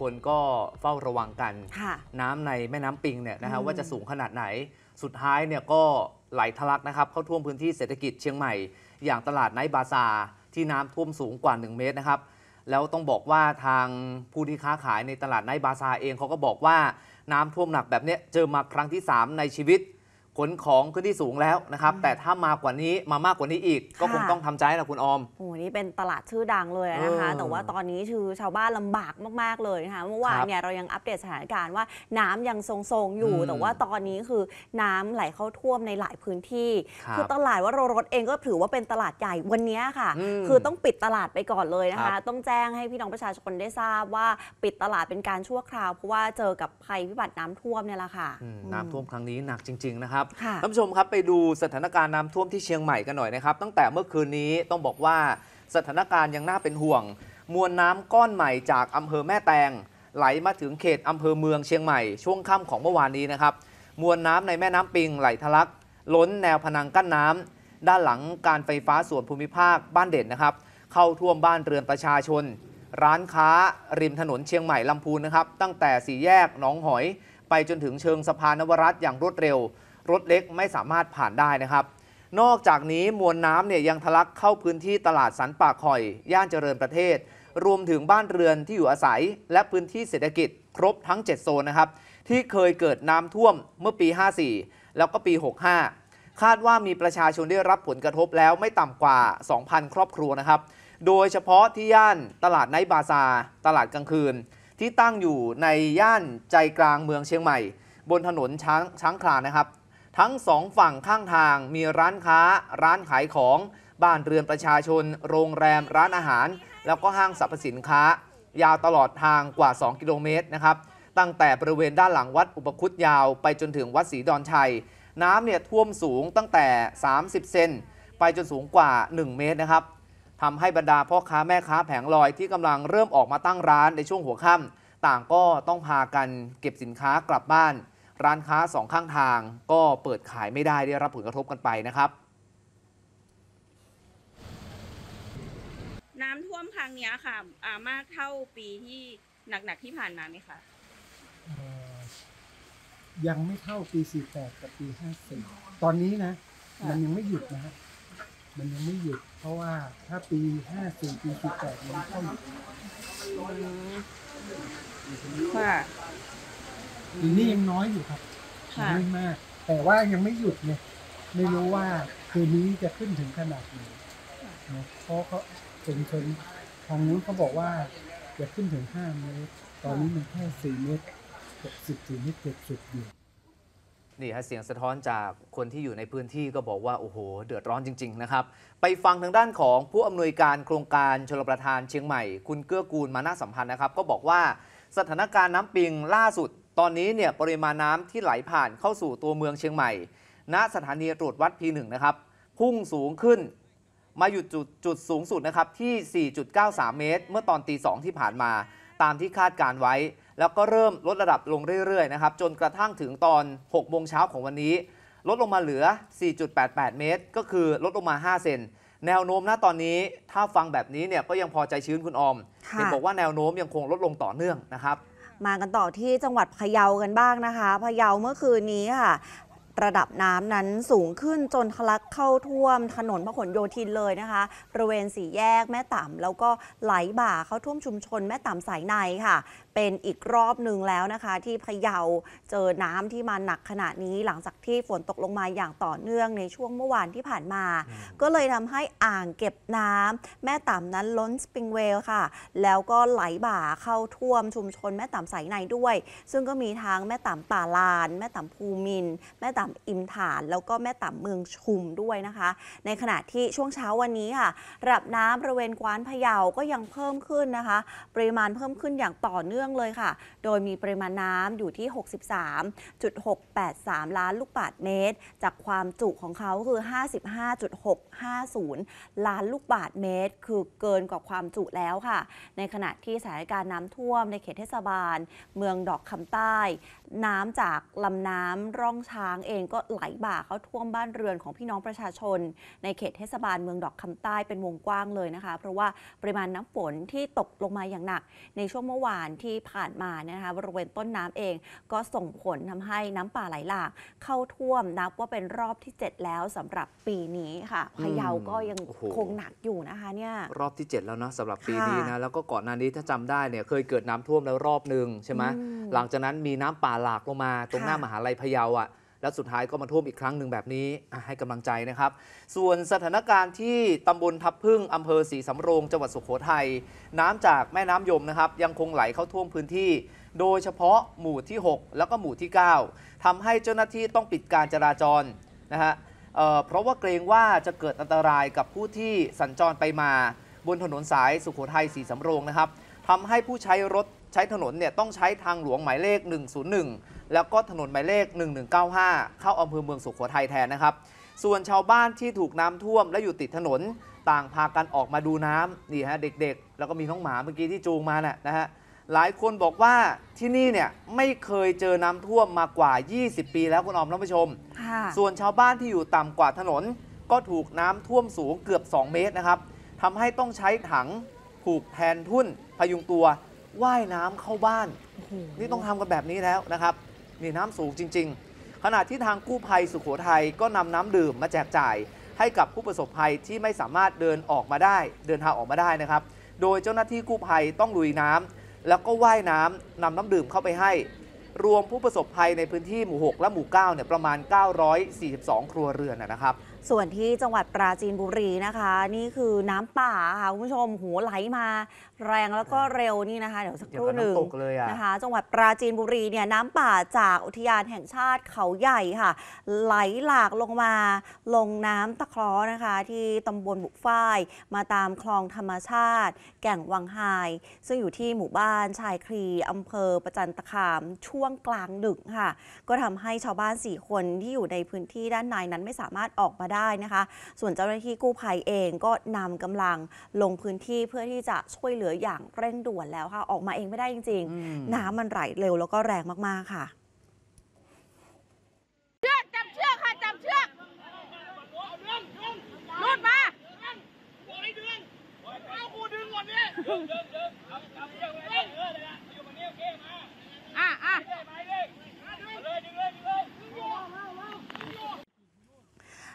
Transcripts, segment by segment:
คนก็เฝ้าระวังกันน้ำในแม่น้ำปิงเนี่ยนะฮะว่าจะสูงขนาดไหน สุดท้ายเนี่ยก็ไหลทะลักนะครับ เข้าท่วมพื้นที่เศรษฐกิจเชียงใหม่ อย่างตลาดไนบาซาที่น้ำท่วมสูงกว่า 1 เมตรนะครับแล้วต้องบอกว่าทางผู้ที่ค้าขายในตลาดไนบาซาเองเขาก็บอกว่าน้ำท่วมหนักแบบนี้เจอมาครั้งที่ 3 ในชีวิตขนของขึ้นที่สูงแล้วนะครับแต่ถ้ามากกว่านี้มามากกว่านี้อีก ก็คงต้องทำใจนะคุณออมโอ้นี่เป็นตลาดชื่อดังเลยนะคะ แต่ว่าตอนนี้ชือชาวบ้านลำบากมากๆเลยนะคะเมื่อวานเนี่ยเรายังอัปเดตสถานการณ์ว่าน้ำยังทรงๆอยู่ แต่ว่าตอนนี้คือน้ำไหลเข้าท่วมในหลายพื้นที่ คือตลาดว่าโรรถเองก็ถือว่าเป็นตลาดใหญ่วันนี้ค่ะ คือต้องปิดตลาดไปก่อนเลยนะคะ ต้องแจ้งให้พี่น้องประชาชนได้ทราบว่าปิดตลาดเป็นการชั่วคราวเพราะว่าเจอกับภัยพิบัติน้ำท่วมเนี่ยแหละค่ะ น้ำท่วมครั้งนี้หนักจริงๆนะครับับท่านผู้ชมครับไปดูสถานการณ์น้ำท่วมที่เชียงใหม่กันหน่อยนะครับ ตั้งแต่เมื่อคืนนี้ต้องบอกว่าสถานการณ์ยังน่าเป็นห่วง มวลน้ำก้อนใหม่จากอำเภอแม่แตงไหลมาถึงเขตอำเภอเมืองเชียงใหม่ช่วงค่ำของเมื่อวานนี้นะครับ มวลน้ำในแม่น้ำปิง ไหลทะลักล้นแนวพนังกั้นน้ำด้านหลังการไฟฟ้าส่วนภูมิภาคบ้านเด่นนะครับเข้าท่วมบ้านเรือนประชาชน ร้านค้าริมถนนเชียงใหม่ลำพูนนะครับตั้งแต่สี่แยกหนองหอย ไปจนถึงเชิงสะพานนวรัตอย่างรวดเร็วรถเล็กไม่สามารถผ่านได้นะครับ นอกจากนี้มวลน้ำเนี่ยยังทะลักเข้าพื้นที่ตลาดสันป่าคอย ย่านเจริญประเทศ รวมถึงบ้านเรือนที่อยู่อาศัย และพื้นที่เศรษฐกิจครบทั้ง 7 โซนนะครับ ที่เคยเกิดน้ำท่วมเมื่อปี 54 แล้วก็ปี 65 คาดว่ามีประชาชนได้รับผลกระทบแล้วไม่ต่ำกว่า 2,000 ครอบครัวนะครับ โดยเฉพาะที่ย่านตลาดไนบาซาตลาดกลางคืน ที่ตั้งอยู่ในย่านใจกลางเมืองเชียงใหม่ บนถนนช้างช้างคลานนะครับทั้งสองฝั่งข้างทางมีร้านค้าร้านขายของบ้านเรือนประชาชนโรงแรมร้านอาหาร แล้วก็ห้างสรรพสินค้า ยาวตลอดทางกว่า 2 กิโลเมตรนะครับตั้งแต่บริเวณด้านหลังวัดอุปคุตยาว ไปจนถึงวัดศรีดอนชัย น้ำเนี่ยท่วมสูงตั้งแต่ 30 เซนไปจนสูงกว่า 1 เมตรนะครับทำให้บรรดาพ่อค้าแม่ค้าแผงลอยที่กำลังเริ่มออกมาตั้งร้านในช่วงหัวค่ำต่างก็ต้องพากันเก็บสินค้ากลับบ้านร้านค้าสองข้างทางก็เปิดขายไม่ได้ได้รับผลกระทบกันไปนะครับ น้ำท่วมครั้งนี้ค่ะามากเท่าปีที่หนักๆที่ผ่านมาไหมคะยังไม่ เท่า ปี 48 กับปี54ตอนนี้นะ มันยังไม่หยุดนะมันยังไม่หยุดเพราะว่าถ้าปี54ปี 48มันเ้าอย่ค่ะหรือนี่ยังน้อยอยู่ครับไม่มาก แต่ว่ายังไม่หยุดเนี่ยไม่รู้ว่าคืนนี้จะขึ้นถึงขนาดไหนเพราะเขาเป็นคนทางนู้นเขาบอกว่า จะขึ้นถึงห้าเมตร ตอนนี้มันแค่สี่เมตรเจ็ดสิบสี่เมตรเจ็ดสิบอยู่ นี่ฮะเสียงสะท้อนจากคนที่อยู่ในพื้นที่ก็บอกว่าโอ้โห เดือดร้อนจริงๆนะครับ ไปฟังทางด้านของผู้อำนวยการโครงการชลประทานเชียงใหม่ คุณเกื้อกูลมาน่าสัมพันธ์นะครับ ก็บอกว่าสถานการณ์น้ำปิงล่าสุดตอนนี้เนี่ยปริมาณน้ำที่ไหลผ่านเข้าสู่ตัวเมืองเชียงใหม่ ณสถานีตรวจวัด P1 นะครับ พุ่งสูงขึ้น มาหยุดจุดจุดสูงสุดนะครับที่ 4.93 เมตร เมื่อตอนตีสองที่ผ่านมา ตามที่คาดการไว้ แล้วก็เริ่มลดระดับลงเรื่อย ๆ นะครับ จนกระทั่งถึงตอน 6 โมงเช้าของวันนี้ ลดลงมาเหลือ 4.88 เมตร ก็คือลดลงมา 5 เซนแนวโน้มณตอนนี้ถ้าฟังแบบนี้เนี่ยก็ยังพอใจชื้นคุณอมเห็นบอกว่าแนวโน้มยังคงลดลงต่อเนื่องนะครับมากันต่อที่จังหวัดพะเยากันบ้างนะคะพะเยาเมื่อคืนนี้ค่ะ ระดับน้ำนั้นสูงขึ้นจนทะลักเข้าท่วมถนนพหลโยธินเลยนะคะบริเวณสี่แยกแม่ต่ำแล้วก็ไหลบ่าเข้าท่วมชุมชนแม่ต่ำสายในค่ะเป็นอีกรอบหนึ่งแล้วนะคะ ที่พะเยาเจอน้ำที่มาหนักขนาดนี้ หลังจากที่ฝนตกลงมาอย่างต่อเนื่องในช่วงเมื่อวานที่ผ่านมา ก็เลยทำให้อ่างเก็บน้ำ แม่ต่ำนั้นล้นสปริงเวลค่ะ แล้วก็ไหลบ่าเข้าท่วมชุมชนแม่ต่ำสายในด้วย ซึ่งก็มีทางแม่ต่ำป่าลาน แม่ต่ำภูมินแม่ต่ำอิมฐาน แล้วก็แม่ต่ำเมืองชุมด้วยนะคะ ในขณะที่ช่วงเช้าวันนี้ค่ะระดับน้ำบริเวณกวานพะเยาก็ยังเพิ่มขึ้นนะคะ ปริมาณเพิ่มขึ้นอย่างต่อเนื่องเนื่องเลยค่ะ โดยมีปริมาณน้ำอยู่ที่ 63.683 ล้านลูกบาศก์เมตร จากความจุของเขาคือ 55.650 ล้านลูกบาศก์เมตร คือเกินกว่าความจุแล้วค่ะ ในขณะที่สถานการณ์น้ำท่วมในเขตเทศบาล เมืองดอกคำใต้น้ำจากลำน้ำร่องช้างเองก็ไหลบ่า เข้าท่วมบ้านเรือนของพี่น้องประชาชนในเขตเทศบาลเมืองดอกคำใต้เป็นวงกว้างเลยนะคะ เพราะว่าปริมาณน้ำฝน ที่ตกลงมาอย่างหนัก ในช่วงเมื่อวานที่ผ่านมานะคะบริเวณต้นน้ำเองก็ส่งผลทำให้น้ำป่าไหลหลาก เข้าท่วมนับว่าเป็นรอบที่ 7 แล้วสำหรับปีนี้ค่ะพะเยาก็ยังคงหนักอยู่นะคะเนี่ยรอบที่7แล้วนะสำหรับปีนี้นะแล้วก็ก่อนหน้านี้ถ้าจำได้เนี่ยเคยเกิดน้ำท่วมแล้วรอบหนึ่งใช่ไหมหลังจากนั้นมีน้ำป่าหลากลงมาตรงหน้ามหาลัยพะเยาอ่ะแล้วสุดท้ายก็มาท่วมอีกครั้งหนึ่งแบบนี้ให้กำลังใจนะครับ ส่วนสถานการณ์ที่ตำบลทับพึ่งอำเภอศรีสำโรงจังหวัดสุโขทัยน้ำจากแม่น้ำยมนะครับ ยังคงไหลเข้าท่วมพื้นที่ โดยเฉพาะหมู่ที่ 6 แล้วก็หมู่ที่ 9 ทำให้เจ้าหน้าที่ต้องปิดการจราจรนะฮะเเพราะว่าเกรงว่าจะเกิดอันตรายกับผู้ที่สัญจรไปมา บนถนนสายสุโขทัยศรีสำโรงนะครับทำให้ผู้ใช้รถใช้ถนนเนี่ยต้องใช้ทางหลวงหมายเลข 101 แล้วก็ถนนหมายเลข1195 เข้าอำเภอเมืองสุขโขทัยแทนนะครับ ส่วนชาวบ้านที่ถูกน้ำท่วมและอยู่ติดถนนต่างพากันออกมาดูน้ำนี่ฮะเด็กๆ แล้วก็มีท้องหมาเมื่อกี้ที่จูงมาน่ะนะฮะหลายคนบอกว่าที่นี่เนี่ยไม่เคยเจอน้ำท่วมมากว่า 20 ปีแล้ว คุณอมท่านผู้ชมส่วนชาวบ้านที่อยู่ต่ำกว่าถนน ก็ถูกน้ำท่วมสูงเกือบ 2 เมตรนะครับทำให้ต้องใช้ถังผูกแทนทุ่นพยุงตัวว่ายน้ำเข้าบ้านนี่ต้องทำกันแบบนี้แล้วนะครับนี่น้ำสูงจริง ๆ ขณะที่ทางกู้ภัยสุขโขทัยก็นำน้ำดื่มมาแจกจ่ายให้กับผู้ประสบภัยที่ไม่สามารถเดินออกมาได้ เดินทางออกมาได้นะครับ โดยเจ้าหน้าที่กู้ภัยต้องลุยน้ำ แล้วก็ว่ายน้ำ นำน้ำดื่มเข้าไปให้ รวมผู้ประสบภัยในพื้นที่หมู่ 6 และหมู่9เนี่ยประมาณ942 ครัวเรือนนะครับส่วนที่จังหวัดปราจีนบุรีนะคะ นี่คือน้ำป่าค่ะคุณผู้ชมหัวไหลมาแรงแล้วก็เร็วนี่นะคะเดี๋ยวสักครู่หนึ่งนะคะ จังหวัดปราจีนบุรีเนี่ยน้ำป่าจากอุทยานแห่งชาติเขาใหญ่ค่ะ ไหลหลากลงมา ลงน้ำตะครอนะคะที่ตำบลบุกฝ้ายมาตามคลองธรรมชาติ แก่งวังไฮซึ่งอยู่ที่หมู่บ้าน ชายคลีอำเภอประจันตคามช่วงกลางดึกค่ะ ก็ทำให้ชาวบ้าน 4 คนที่อยู่ในพื้นที่ด้านในนั้นไม่สามารถออกมาได้นะคะ ส่วนเจ้าหน้าที่กู้ภัยเองก็นำกำลังลงพื้นที่เพื่อที่จะช่วยเหลืออย่างเร่งด่วนแล้วค่ะออกมาเองไม่ได้จริง ๆ น้ำมันไหลเร็วแล้วก็แรงมากๆค่ะ เชือกจับเชือกค่ะจับเชือกนเดมาเอินูดึงหมดเนี่ย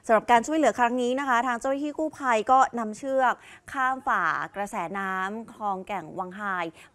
สำหรับการช่วยเหลือครั้งนี้นะคะ ทางเจ้าหน้าที่กู้ภัยก็นำเชือก ข้ามฝ่า กระแสน้ำคลองแก่ง วังไฮ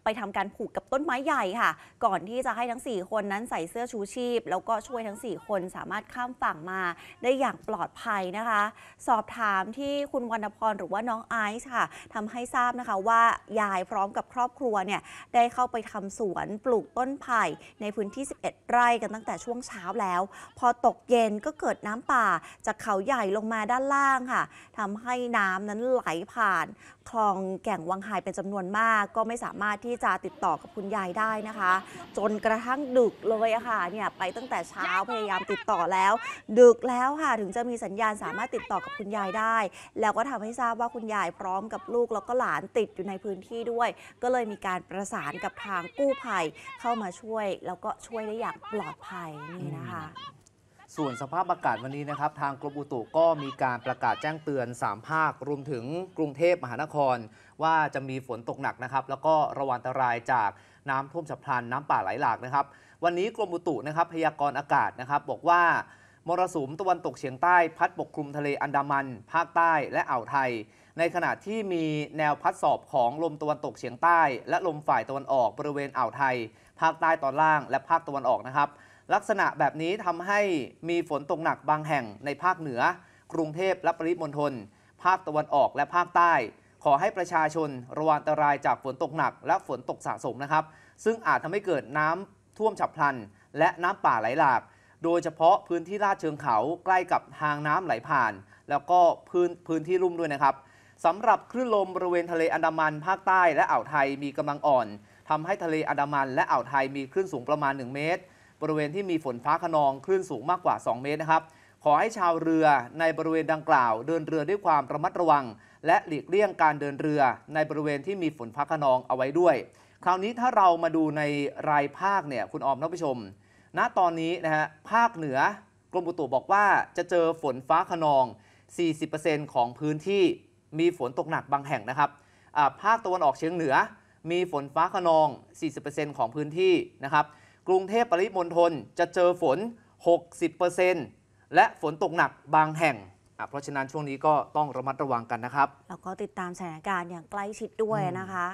ไปทำการผูกกับต้นไม้ใหญ่ค่ะ ก่อนที่จะให้ทั้ง 4 คนนั้นใส่เสื้อชูชีพ แล้วก็ช่วยทั้ง 4 คนสามารถข้ามฝั่งมา ได้อย่างปลอดภัยนะคะ สอบถามที่คุณวรรณพรหรือว่าน้องไอซ์ค่ะทำให้ทราบนะคะว่ายายพร้อมกับครอบครัวเนี่ย ได้เข้าไปทำสวนปลูกต้นไผ่ในพื้นที่ 11 ไร่กันตั้งแต่ช่วงเช้าแล้ว พอตกเย็นก็เกิดน้ำป่าจากเขาใหญ่ลงมาด้านล่างค่ะทำให้น้ำนั้นไหลผ่านคลองแก่งวังไฮเป็นจำนวนมาก ก็ไม่สามารถที่จะติดต่อกับคุณยายได้นะคะ จนกระทั่งดึกเลยค่ะเนี่ยไปตั้งแต่เช้าพยายามติดต่อแล้ว ดึกแล้วค่ะถึงจะมีสัญญาณสามารถติดต่อกับคุณยายได้ แล้วก็ทำให้ทราบว่าคุณยายพร้อมกับลูกแล้วก็หลานติดอยู่ในพื้นที่ด้วย ก็เลยมีการประสานกับทางกู้ภัยเข้ามาช่วยแล้วก็ช่วยได้อย่างปลอดภัยนี่นะคะส่วนสภาพอากาศวันนี้นะครับ ทางกรมอุตุก็มีการประกาศแจ้งเตือน 3 ภาครวมถึงกรุงเทพมหานคร ว่าจะมีฝนตกหนักนะครับ แล้วก็ระวังอันตรายจากน้ำท่วมฉับพลัน น้ำป่าไหลหลากนะครับ วันนี้กรมอุตุนะครับพยากรณ์อากาศนะครับ บอกว่ามรสุมตะวันตกเฉียงใต้ พัดปกคลุมทะเลอันดามัน ภาคใต้และอ่าวไทย ในขณะที่มีแนวพัดสอบของลมตะวันตกเฉียงใต้และลมฝ่ายตะวันออกบริเวณอ่าวไทย ภาคใต้ตอนล่างและภาคตะวันออกนะครับลักษณะแบบนี้ทำให้มีฝนตกหนักบางแห่งในภาคเหนือ กรุงเทพและปริมณฑลภาคตะวันออกและภาคใต้ ขอให้ประชาชนระวังอันตรายจากฝนตกหนักและฝนตกสะสมนะครับ ซึ่งอาจทำให้เกิดน้ำท่วมฉับพลันและน้ำป่าไหลหลาก โดยเฉพาะพื้นที่ลาดเชิงเขาใกล้กับทางน้ำไหลผ่านแล้วก็พื้นพื้นที่ลุ่มด้วยนะครับสำหรับคลื่นลมบริเวณทะเลอันดามันภาคใต้และอ่าวไทยมีกำลังอ่อนทำให้ทะเลอันดามันและอ่าวไทยมีคลื่นสูงประมาณ 1 เมตรบริเวณที่มีฝนฟ้าขนองคลื่นสูงมากกว่า 2 เมตรนะครับ ขอให้ชาวเรือในบริเวณดังกล่าว เดินเรือด้วยความระมัดระวัง และหลีกเลี่ยงการเดินเรือ ในบริเวณที่มีฝนฟ้าขนองเอาไว้ด้วย คราวนี้ถ้าเรามาดูในรายภาคเนี่ยคุณออมนักผู้ชม ณ ตอนนี้นะฮะภาคเหนือกรมอุตุบอกว่าจะเจอฝนฟ้าขนอง 40%ของพื้นที่ มีฝนตกหนักบางแห่งนะครับ ภาคตะวันออกเฉียงเหนือ มีฝนฟ้าขนอง 40%ของพื้นที่นะครับกรุงเทพปริมณฑลจะเจอฝน 60%และฝนตกหนักบางแห่ง เพราะฉะนั้นช่วงนี้ก็ต้องระมัดระวังกันนะครับ แล้วก็ติดตามสถานการณ์อย่างใกล้ชิดด้วยนะคะ